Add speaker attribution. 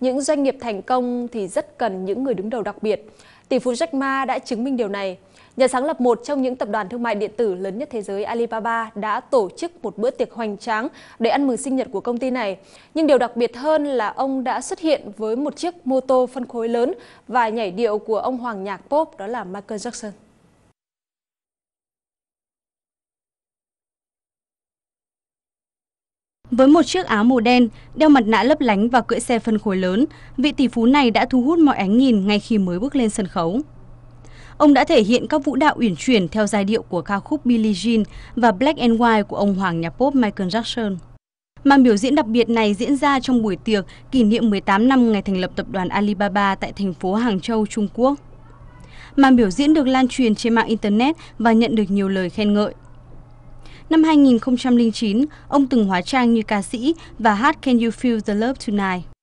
Speaker 1: những doanh nghiệp thành công thì rất cần những người đứng đầu đặc biệt. Tỷ phú Jack Ma đã chứng minh điều này. Nhà sáng lập một trong những tập đoàn thương mại điện tử lớn nhất thế giới Alibaba đã tổ chức một bữa tiệc hoành tráng để ăn mừng sinh nhật của công ty này. Nhưng điều đặc biệt hơn là ông đã xuất hiện với một chiếc mô tô phân khối lớn và nhảy điệu của ông Hoàng nhạc pop đó là Michael Jackson.
Speaker 2: Với một chiếc áo màu đen, đeo mặt nạ lấp lánh và cưỡi xe phân khối lớn, vị tỷ phú này đã thu hút mọi ánh nhìn ngay khi mới bước lên sân khấu. Ông đã thể hiện các vũ đạo uyển chuyển theo giai điệu của ca khúc Billie Jean và Black and White của ông hoàng nhạc pop Michael Jackson. Màn biểu diễn đặc biệt này diễn ra trong buổi tiệc kỷ niệm 18 năm ngày thành lập tập đoàn Alibaba tại thành phố Hàng Châu, Trung Quốc. Màn biểu diễn được lan truyền trên mạng Internet và nhận được nhiều lời khen ngợi. Năm 2009, ông từng hóa trang như ca sĩ và hát Can You Feel the Love Tonight.